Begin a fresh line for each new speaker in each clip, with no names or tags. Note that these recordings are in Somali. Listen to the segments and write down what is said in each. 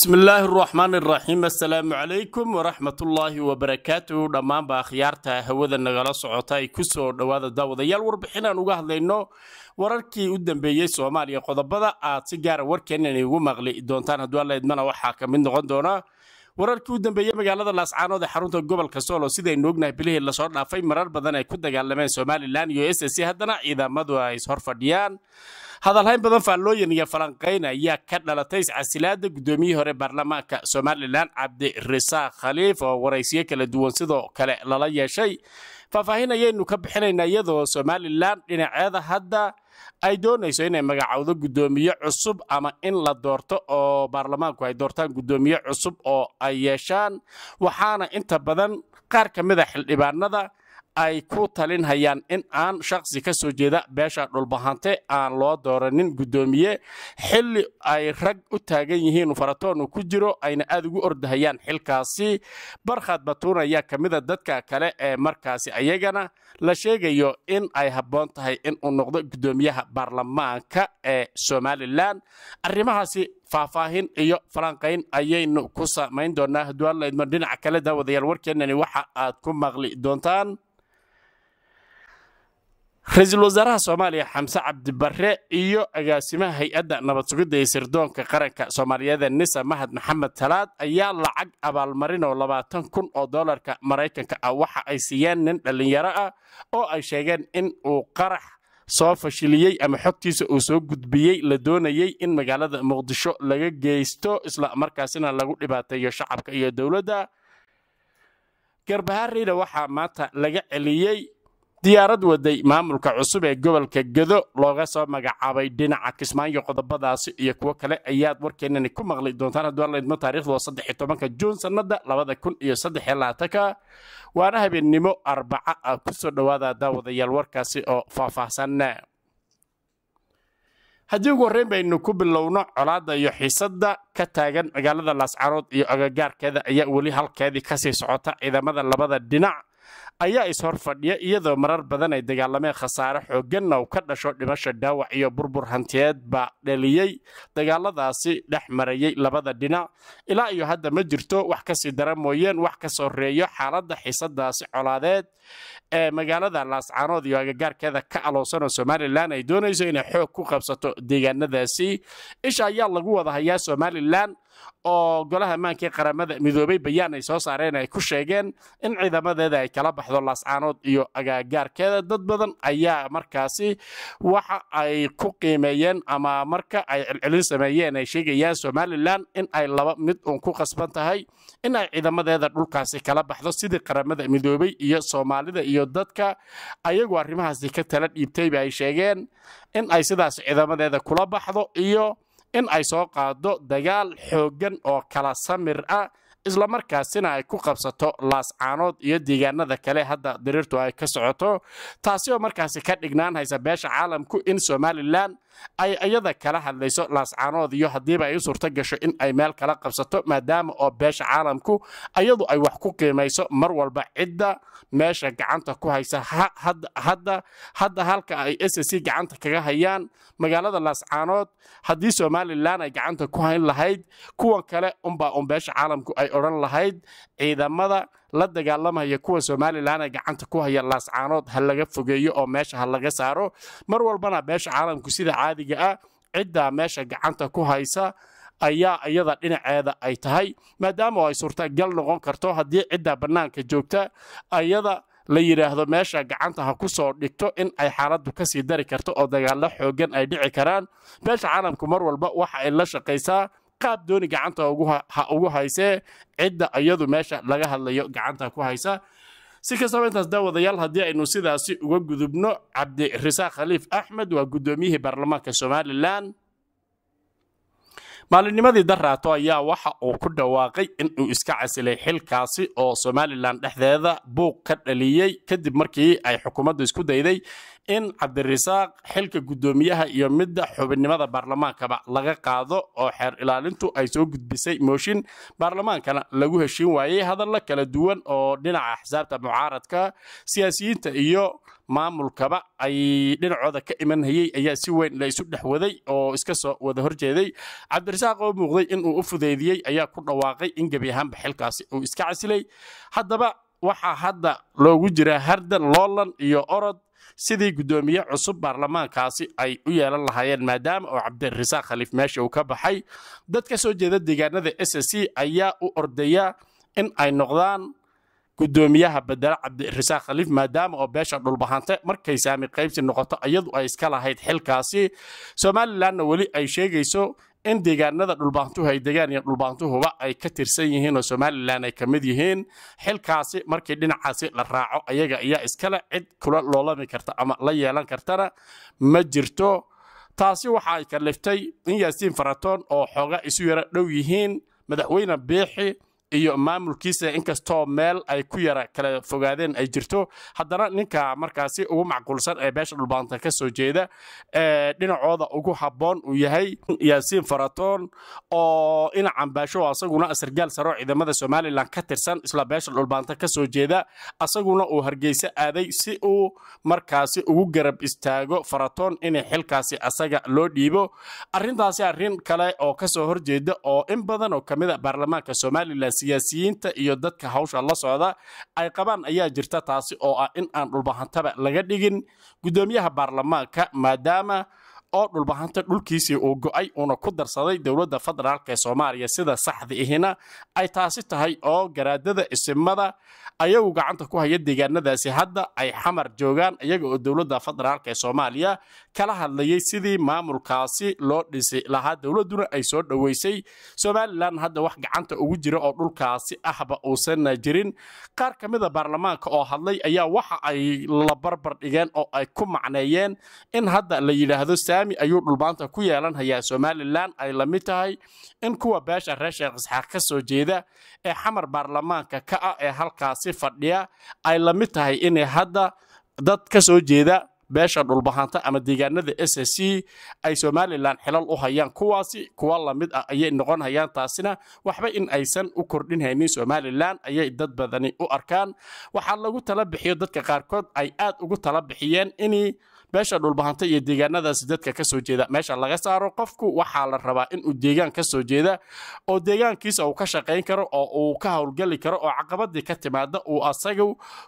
bismi illaahi araxmaan iraxiim assalaamu calaykum waraxmatullaahi wabarakaatuhu dhammaanba akhyaarta hawada nagala socota ay ku soo dhowaada daawadayaal warbixin aan uga hadlayno wararkii u dambeeyey soomaaliya qodobada aad si gaara ah warkeenan igu maqli doontaan hadduu alla idmana waxaa ka mid noqon doonaa wararkii u dambeeyey magaalada laascaanood ee xarunta gobolka sool oo sidaynu ognahay bilihii lasoo dhaafay marar badan ay ku dagaalameen somalilan iyo s c haddana ciidamadu ay ishor fadhiyaan hadalhayn badan faallooyin iyo falanqayn ayaa ka dhalatay iscasilaada guddoomiyii hore baarlamaanka somalilan cabdirasaaq khaliif oo waraysiyo kala duwan sidoo kale lala yeeshay faahfaahin ayaynu ka bixinaynaa iyadoo somalilan dhinaceeda hadda ay doonayso inay magacowdo guddoomiye cusub ama in la doorto oo baarlamaanku ay doortaan guddoomiye cusub oo ay yeeshaan waxaana inta badan qaar ka a ah xildhibaanada ay ku talinhayaan in aan shaqsi ka soo jeeda beesha dhulbahante aan loo dooranin guddoomiye xilli ay rag u taagan yihiin faratoonu ku jiro ayna aad ugu ordahayaan xilkaasi barkhaad batuun ayaa ka mida dadka kale ee markaasi ayagana la sheegayo in ay habboon tahay in uu noqdo guddoomiyaha baarlamaanka ee somalilan arrimahaasi faahfaahin iyo falanqayn ayaynu ku samayn doonaa hadduu alla idman dhinaca kale daawadayaal warkeennani waxa aad ku maqli doontaan ra-iisul wasaaraha soomaaliya xamse cabdibarre iyo agaasimaha hay-adda nabad ee sirdoonka qaranka soomaaliyeeda nisa mahad maxamed talaad ayaa lacag abaalmarin oo labaatan kun oo dollarka maraykanka ah waxa ay siiyeen nin dhallinyaro ah oo ay sheegeen in uu qarax soo fashiliyey ama xogtiisa uu soo gudbiyey la doonayey in magaalada muqdisho laga geysto isla markaasina lagu dhibaateeyo shacabka iyo dowladda garbahareyna waxaa maanta laga celiyey diyaarad waday maamulka cusub ee gobolka gedo looga soo magacaabay dhinaca kismaayo qodobadaasi iyo kuwo kale ayaad warkeenani ku maqli doontaan hadduu alaydmo taarikhda waa juun sannada waana habeennimo arbaca ah soo dhowaada daawadayaal warkaasi oo faahfaahsan haddii ugu horreyn baynu ku bilowno colaadda iyo xiisadda ka taagan magaalada laascarood iyo agagaarkeeda ayaa weli halkeedii kasii socota ciidamada labada dhinac ayaa ishor fadhiya iyadoo marar badan ay dagaalameen khasaare xoogganna uu ka dhasho dhimasha dhaawac iyo burbur hantiyeedba dhaliyey dagaaladaasi dhex marayay labada dhinac ilaa iyo hadda ma jirto wax kasii dara mooyeen wax ka soreeyo xaaladda xiisadaasi colaadeed ee magaalada laascaanood iyo agagaarkeeda ka aloosan oo somalilan ay doonayso inay xoog ku qabsato deegaanadaasi isha ayaa lagu wada hayaa somalilan oo golaha ammaanka ee qaramada midoobey bayaan ay soo saareen ay ku sheegeen in ciidamadeeda ay kala baxdo laascaanood iyo agaagaarkeeda dad badan ayaa markaasi waxa ay ku qiimeeyeen ama marka ay celcelin sameeyeen ay sheegayaan somalilan in ay laba mid uun ku qasban tahay in ay ciidamadeeda dhulkaasi kala baxdo sidii qaramada midoobey iyo soomaalida iyo dadka ayagu arrimahaasi ka tala dhiibtayba ay sheegeen in ay sidaas ciidamadeeda kula baxdo iyo in ay soo qaaddo dagaal xooggan oo kala samir ah islamarkaasina ay ku qabsato laascaanood iyo deegaanada kale hadda diriirtu ay ka socoto taasi oo markaasi ka dhignaan haysa beesha caalamku in somalilan ay iyada kala hadlayso laascaanood iyo haddiiba ay u suurto gasho in ay meel kala qabsato maadaama oo beesha caalamku ayadu ay wax ku qiimayso mar walba cidda meesha gacanta ku haysa hadda hadda halka ay s c gacanta kaga hayaan magaalada laascaanood haddii somalilan ay gacanta ku hayn lahayd kuwan kale unbaa un beesha caalamku ay odhan lahayd ciidamada la dagaalamaya kuwa somalilan ay gacanta ku haya laascaanood ha laga fogeeyo oo meesha ha laga saaro mar walbana beesha caalamku sida caadiga ah ciddaa meesha gacanta ku haysa ayaa iyada dhinaceeda ay tahay maadaama ay suurtagal noqon karto haddii ciddaa bannaanka joogta ayada la yidhaahdo meesha gacanta ha ku soo dhigto in ay xaaladdu ka sii dari karto oo dagaallo xoogan ay dhici karaan beesha caalamku mar walba waxa ay la shaqaysaa qaab dooni gacanta ha ugu haysee cidda iyadu meesha laga hadlayo gacanta ku haysa si kastaba intaas daawadayaal haddii aynu sidaasi uga gudubno cabdirisaaq khaliif axmed waa guddoomiyihii baarlamaanka somalilan maalinnimadii daraato ayaa waxa uu ku dhawaaqay uu iska casilay xilkaasi oo somalilan dhexdeeda buuq ka dhaliyey kadib markii ay xukuumaddu isku dayday in cabdirasaaq xilka guddoomiyaha iyo midda xubinnimada baarlamaankaba laga qaado oo xeer ilaalintu ay soo gudbisay mooshin baarlamaankana lagu heshin waayey hadalla kala duwan oo dhinaca axsaabta mucaaradka siyaasiyiinta iyo maamulkaba ay dhinacooda ka imanhayey ayaa si weyn la isu dhex waday oo iska soo wada horjeeday cabdirasaaq oo muuqday inuu u fudeydiyey ayaa ku dhawaaqay in gebi ahaanba xilkaasi uu iska casilay haddaba waxaa hadda loogu jiraa hardan loolan iyo orod sidii guddoomiye cusub baarlamaankaasi ay u yeelan lahaayeen maadaama oo cabdirasaaq khaliif meesha uu ka baxay dad ka soo jeeda deegaanada s s c ayaa u ordaya in ay noqdaan guddoomiyaha bedela cabdirasaaq khaliif maadaama oo beesha dhulbahante markay saami qaybsi noqoto iyadu ay iska lahayd xilkaasi somalilanna weli ay sheegayso in deegaanada dhulbaantuhu ay degaan iyo dhulbaantuhuba ay ka tirsan yihiin oo somalilan ay ka mid yihiin xilkaasi markii dhinacaasi la raaco ayaga ayaa iskale cid kula loolami karta ama la yeelan kartana ma jirto taasi waxa ay kaliftay in yaasiin faratoon oo xooga isu yara dhow yihiin madaxweyne biixi iyo maamulkiisa inkastoo meel ay ku yara kala fogaadeen ay jirto haddana ninka markaasi ugu macquulsan ee beesha dhulbaanta ka soo jeeda ee dhinacooda ugu habboon uu yahay yaasiin faratoon oo ina cambaasho asaguna sargaal saroo ciidamada somalilan ka tirsan isla beesha dhulbaanta ka soo jeeda asaguna uu hargeyso aaday si uu markaasi ugu garab istaago faratoon inay xilkaasi asaga loo dhiibo arintaasi arrin kale oo kasoo horjeeda oo in badan oo kamida ah baarlamaanka somalilan siyaasiyiinta iyo dadka hawsha la socda ay qabaan ayaa jirta taasi oo ah in aan dhulbahantaba laga dhigin guddoomiyaha baarlamaanka maadaama oo dhulbahanta dhulkiisii uu go-ay uuna ku darsaday dowladda federaalk ee soomaaliya sida saxdi ihina ay taasi tahay oo garaadada isimada ayagu gacanta ku haya deegaanadaasi hadda ay xamar joogaan iyaga oo dowladda federaalk ee soomaaliya kala hadlayay sidii maamulkaasi loo dhisi lahaa dowladduna ay soo dhoweysay somalilan hadda wax gacanta ugu jira oo dhulkaasi ahba uusan jirin qaar ka mida baarlamaanka oo hadlay ayaa waxa ay la barbar dhigeen oo ay ku macneeyeen in hadda la yidhaahdo saami ayuu dhulmaanta ku yeelanhayaa somalilan ay la mid tahay in kuwa beesha reer sheekh isxaaq ka soo jeeda ee xamar baarlamaanka ka ah ee halkaasi fadhiya ay la mid tahay inay hadda dad ka soo jeeda beesha dhulbahanta ama deegaanada s c ay somalilan xilal u hayaan kuwaasi kuwa lamid ah ayay noqon hayaan taasina waxba in aysan u kordhinhaynin somalilan ayay dad badani u arkaan waxaa lagu tala bixiyo dadka qaarkood ay aad ugu tala bixiyeen inii meesha dhulbahanta iyo deegaanadaasi dadka kasoo jeeda meesha laga saaro qofku waxaa la rabaa inuu deegaan kasoo jeeda oo deegaankiisa uu ka shaqayn karo oo uu ka howlgeli karo oo caqabadii ka timaada uu asaga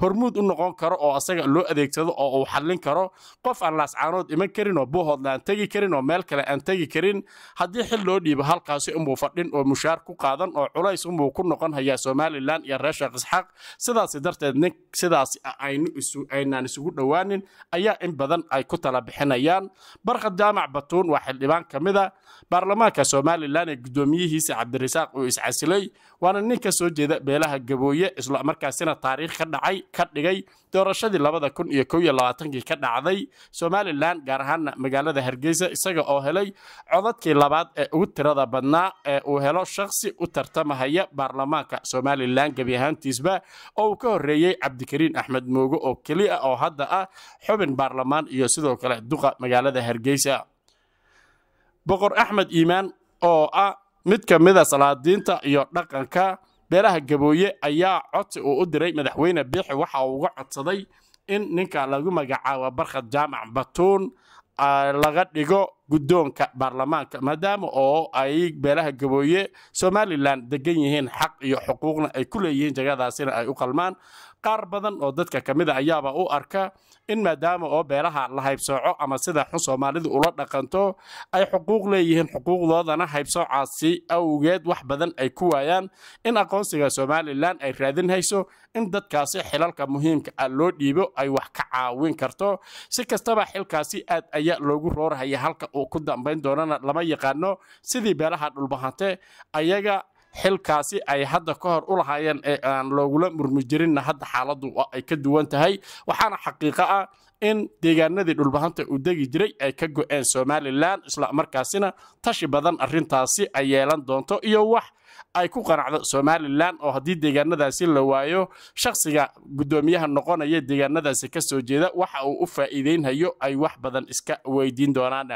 hormuud u noqon karo oo asaga loo adeegsado oo uu xallin karo qof aan laascaanood iman karin oo buuhoodna aan tegi karin oo meel kale aan tegi karin haddii xil loo dhiibo halkaasi umuu fadhin oo mushaar ku qaadan oo culays umuu ku noqon hayaa somalilan iyo reer sheekh isxaaq sidaasi darteed nin sidaas aynaan isugu dhowaanin ayaa in badan ay ku tala bixinayaan barkhad jaamac batuun waa xildhibaan ka mid a baarlamaanka somalilan ee guddoomiyihiisa cabdirasaaq uu iscasilay waana nin ka soo jeeda beelaha gabooye isla markaasina taariikh ka dhacay ka dhigay doorashadii labada kun iyo kow iyo labaatankii ka dhacday somalilan gaar ahaana magaalada hargeysa isaga oo helay codadkii labaad ee ugu tirada badnaa ee uu helo shakhsi u tartamahaya baarlamaanka somalilan gebi ahaantiisba oo uu ka horeeyey cabdikariin axmed mooge oo keli ah oo hadda ah xubin baarlamaan iyo sidoo kale duqa magaalada hargeysa boqor axmed iimaan oo ah mid ka mida ah salaadiinta iyo dhaqanka beelaha gabooye ayaa codsi uu u diray madaxweyne biixi waxa uu uga codsaday in ninka lagu magacaabo barkhad jaamac batuun ah, laga dhigo guddoonka baarlamaanka maadaama oo ay beelaha gabooye somalilan degan yihiin xaq iyo xuquuqna ay ku leeyihiin jagadaasina ay u qalmaan qaar badan oo dadka ka mid a ah ayaaba u arka in maadaama oo beelaha la haybsooco ama sida xun soomaalidu ula dhaqanto ay xuquuq leeyihiin xuquuqdoodana haybsoocaasi awgeed wax badan ay ku waayaan in aqoonsiga somalilan ay raadin hayso in dadkaasi xilalka muhiimka ah loo dhiibo ay wax ka caawin karto si kastaba xilkaasi aad ayaa loogu roorhaya halka uu ku dambayn doonana lama yaqaano sidii beelaha dhulbahante ayaga xilkaasi ay hadda ka hor u lahaayeen ee aan loogula murmi jirinna hadda xaaladdu ay ka duwan tahay waxaana xaqiiqo ah in deegaanadii dhulbahanta uu degi jiray ay ka go'een somalilan isla markaasina tashi badan arintaasi ay yeelan doonto iyo wax ay ku qanacdo somalilan oo haddii deegaanadaasi la waayo shakhsiga guddoomiyaha noqonaya deegaanadaasi kasoo jeeda waxa uu u faa'iideynhayo ay wax badan iska weydiin doonaan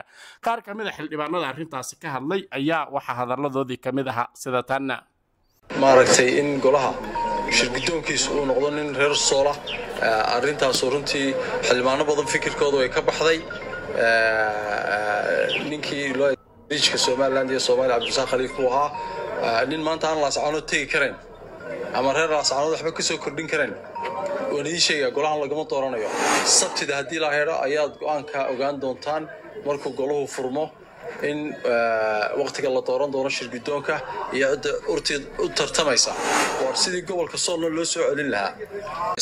qaar ka mid a ah xildhibaanada arrintaasi ka hadlay ayaa waxaa hadalladoodii ka mid ahaa sida tanna
maaragtay in golaha shirguddoonkiisa uu noqdo nin reer soola eh, arrintaasu runtii xildhibaano badan fikirkoodu ay ka baxday eh, ninkii loo rijka somalilan iyo soomaaliya cabdisaaq khaliif uu ahaa Ah, nin maanta aan laasacanood tegi karayn ama reer laasacanood waxba ka kordhin karayn waan idiin sheegaa golahan lagama dooranayo sabtida haddii laa hedho ayaad go'aanka ogaan doontaan markuu golahu furmo in eh, wakhtiga la dooran doono shirgudoonka iyo cidda urteed u tartamaysa waar sidii gobolka soolna loo soo celin lahaa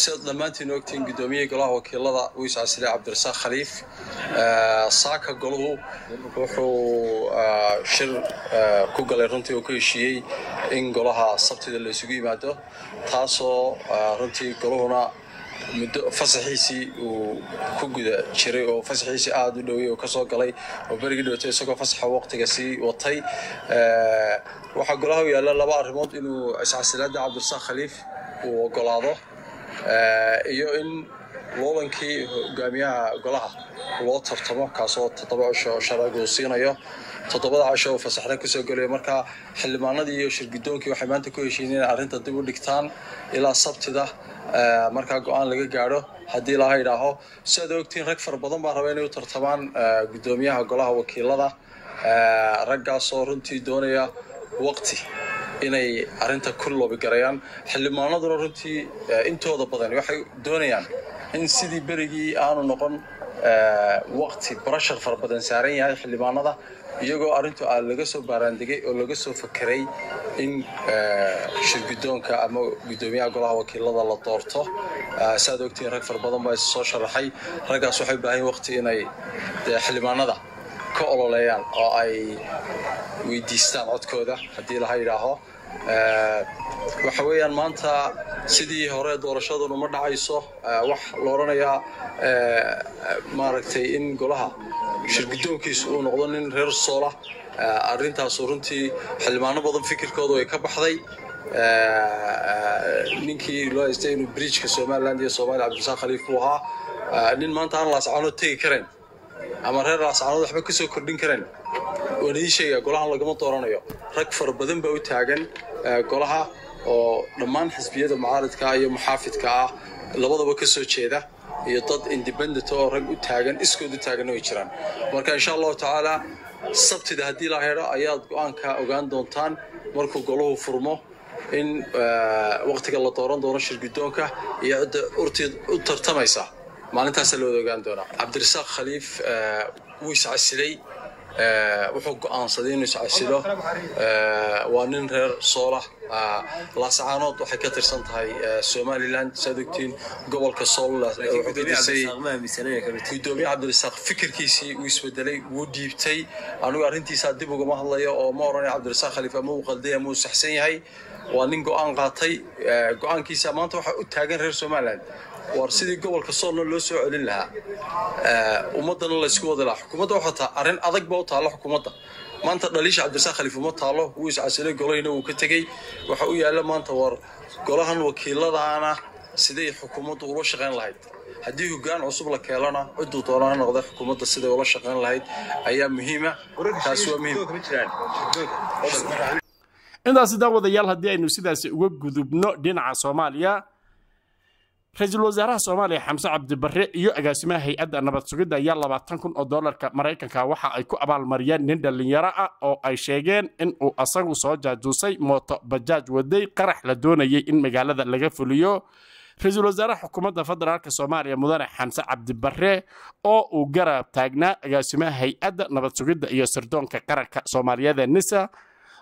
sidaad dhammaantiin ogtiin guddoomiye golaha wakiilada wiiscasile cabdirasaaq khaliif eh, saaka goluhu wuxuu eh, shir ku galay runtii uu ku heshiiyey in golaha sabtida la isugu yimaado taasoo runtii goluhuna muddo fasaxiisii uu ku guda jiray oo fasaxiisii aad u dhowey oo kasoo galay oo berigii dhowto isagoo fasaxa waqtiga sii watay eh, waxaa golaha u yaalla laba arrimood inuu iscasilaada cabdirasaaq khaliif uu ogolaado eh, iyo in lulankii hogaamiyaha golaha loo tartamo kaasoo toddoba cisho sharcigu siinayo toddobada casho fasaxdan kasoo gelaya marka xildhibaanadii iyo shirgudoonkii waxay maanta ku heshiineen inay arrinta dib u dhigtaan ilaa sabtida eh, markaa go-aan laga gaadho haddii laha idhaaho si aad rag fara badan baa raba inay u tartamaan eh, guddoomiyaha golaha wakiilada eh, raggaasoo runtii doonaya waqti inay arrinta ku loobigarayaan xildhibaanaduna runtii intooda badan waxay doonayaan in sidii berigii aanu noqon waqti barashar fara badan saaran yahay xildhibaanada iyagoo arintu aa laga soo baaraandegay oo laga soo fakeray in eh, shirgudoonka ama gudoomiyaha golaha wakiilada la doorto eh, saad ogtiin rag fara badan baa is soo sharaxay raggaas waxay ubaahan waqti inay xildhibaanada ka ololeeyaan oo ay weydiistaan codkooda haddii laha yidhaaho eh, waxa weeyaan maanta sidii hore doorashaduna ma dhacayso wax la odhanayaa maaragtay in golaha shirgudoonkiisa uu noqdo nin reer soola eh, arrintaasu runtii xildhibaano badan fikirkoodu ay ka baxday eh, eh, ninkii loo haystay inuu bridjka somalilan iyo soomaliya cabdisaaq khaliif buu ahaa nin maanta aan laascanood tegi karayn ama reer laascanood waxba ka soo kordhin karayn waan idiin sheegaa golahan lagama dooranayo rag fara badan baa u taagan golaha oo dhammaan xisbiyada mucaaridka ah iyo muxaafidka ah labadaba ka soo jeeda iyo dad independent oo rag u taagan iskood u taaganna way jiraan marka insha allahu tacaalaa sabtida haddii la helo ayaad go-aanka ogaan doontaan markuu golahu furmo in eh, waktiga la dooran doono shir guddoonka iyo cidda urteed u tartamaysa maalintaasa la wada ogaan doonaa cabdirasaaq khaliif eh, wuu iscasilay eh, wuxuu go'aansaday inuu iscasilo waa nin reer soolah Ah, laascaanood waxay ka tirsan tahay eh, somalilan saad ogtiin gobolka soolgudoomiye eh, cabdirasaaq fikirkiisii wuu isbedelay wuu dhiibtay anigu arrintiisaa dib ugama hadlayo oo ma oranay cabdirasaaq khaliif ama uu qalday ama uu saxsan yahay waa nin go'aan qaatay eh, go'aankiisa maanta waxaa u taagan reer somalilan war sidii gobolka soolna loo soo celin lahaa ummaddana laysku wadi lahaa xukuumadda waxaa taa arrin adag baa u taalla xukuumadda maanta dhaliisha cabdirasaaq khaliifu ma taalo wuu iscasilay golahina uu ka tegey waxa u yaalla maanta war golahan wakiiladaana siday xukuumaddu ula shaqayn lahayd haddii hogaan cusub la keelona ciduu doonaa noqda xukuumadda siday ula shaqayn
lahayd ayaa muhiima taasi waa muhiim intaasi daawadayaal haddii aynu sidaasi uga gudubno dhinaca soomaaliya ra-iisul wasaaraha soomaaliya xamse cabdibarre iyo agaasimaha hay-adda nabad sugidda ayaa labaatan kun oo doolarka maraykanka waxa ay ku abaalmariyeen nin dhallinyaro ah oo ay sheegeen in uu asagu soo jaajuusay mooto bajaaj waday qarax la doonayay in magaalada laga fuliyo ra-iisul wasaaraha xukuumadda federaalka soomaaliya mudane xamse cabdibare oo uu garab taagnaa agaasimaha hay-adda nabad sugidda iyo sirdoonka qaranka soomaaliyada nisa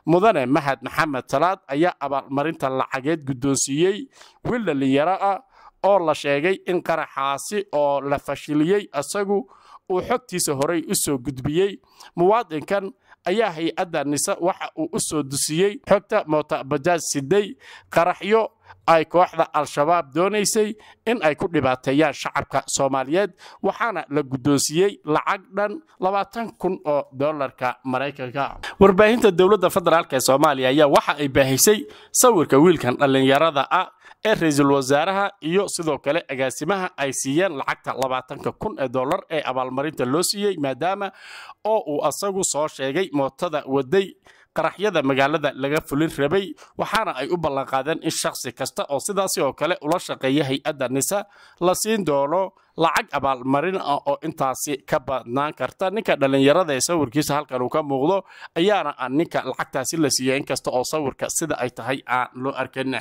mudane mahad maxamed talaad ayaa abaalmarinta lacageed guddoonsiiyey wil dhallinyaro ah oo la sheegay in qaraxaasi oo la fashiliyey isagu uu xogtiisa horey u soo gudbiyey muwaadinkan ayaa hay-adda nise waxa uu u soo dusiyey xogta mootabajaaj siday qaraxyo ay kooxda al-shabaab doonaysay in ay ku dhibaateeyaan shacabka soomaaliyeed waxaana la guddoonsiiyey lacag dhan labaatan kun oo dollarka maraykanka warbaahinta dowladda federaalk ee soomaaliya ayaa waxa ay baahisay sawirka wiilkan dhallinyarada ah ee ra-iisul wasaaraha iyo sidoo kale agaasimaha ay siiyeen lacagta labaatanka kun ee dollar ee abaalmarinta loo siiyey maadaama oo uu asagu soo sheegay mootada waday qaraxyada magaalada laga fulin rabay waxaana ay u ballanqaadeen in shaqsi kasta oo sidaasi oo kale ula shaqeeya hay-adda nisa la siin doono lacag abaalmarin ah oo intaasi ka badnaan karta ninka dhallinyarada ee sawirkiisa halkan uu ka muuqdo ayaana aan ah ninka lacagtaasi la siiyey inkasta oo sawirka sida ay tahay aan loo arkan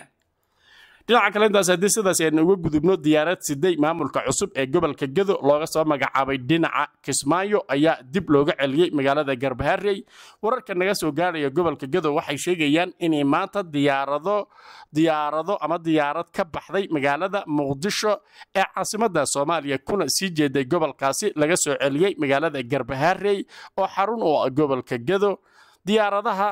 dhinaca kalentaas haddii sidaas aynu uga gudubno diyaarad siday maamulka cusub ee gobolka gedo looga soo magacaabay dhinaca kismaayo ayaa dib looga celiyey magaalada garbaharey wararka naga soo gaaraya gobolka gedo waxay sheegayaan inay maanta diyaarado diyaarado ama diyaarad ka baxday magaalada muqdisho ee caasimadda soomaaliya kuna sii jeeday gobolkaasi laga soo celiyey magaalada garbaharey oo xarun u ah gobolka gedo diyaaradaha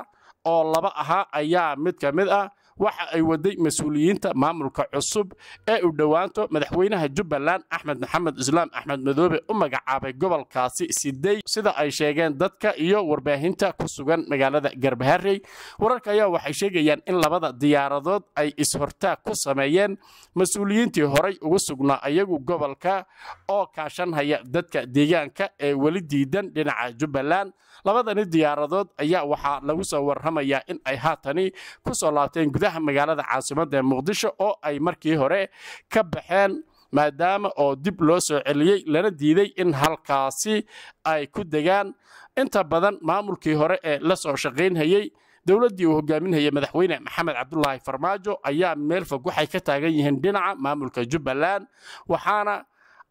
oo laba ahaa ayaa mid ka mid ah waxa ay waday mas-uuliyiinta maamulka cusub ee u dhowaanto madaxweynaha jubbaland axmed maxamed islaam axmed madoobe u magacaabay gobolkaasi sidey sida ay sheegeen dadka iyo warbaahinta ku sugan magaalada garbaharey wararka ayaa waxay sheegayaan in labada diyaaradood ay is-hortaag ku sameeyeen mas-uuliyiintii horay ugu sugnaa iyagu gobolka oo kaashanhaya dadka deegaanka ee weli diidan dhinaca jubbaland labadani diyaaradood ayaa waxaa lagu soo warramayaa in ay haatani ku soo laabteen gudaha magaalada caasimadda ee muqdisho oo ay markii hore ka baxeen maadaama oo dib loo soo celiyey lana diiday in halkaasi ay ku degaan inta badan maamulkii hore ee la soo shaqaynhayey dowladdii uu hogaaminhayay madaxweyne maxamed cabdulaahi farmaajo ayaa meel fog waxay ka taagan yihiin dhinaca maamulka jubbaland waxaana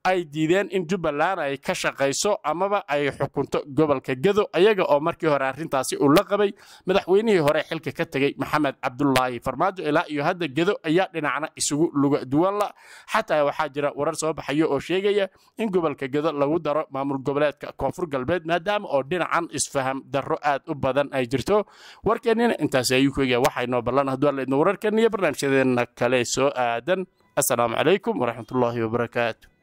ay diideen in jubbaland ay ka shaqayso amaba ay xukunto gobolka gedo ayaga oo markii hore arrintaasi uu la qabay madaxweynihii hore xilka ka tegay maxamed cabdulaahi farmaajo ilaa iyo hadda gedo ayaa dhinacna isugu luga duwanla xataa waxaa jira warar soo baxayo oo sheegaya in gobolka gado lagu daro maamul goboleedka koonfur galbeed maadaama oo dhinacan isfaham darro aad u badan ay jirto warkeennina intaas ayuu ku egaa waxaynoo ballan hadduu alaydna wararkeenna iyo barnaamijyadeena kale soo aadan assalaamu calaykum waraxmatullaahi wabarakaatu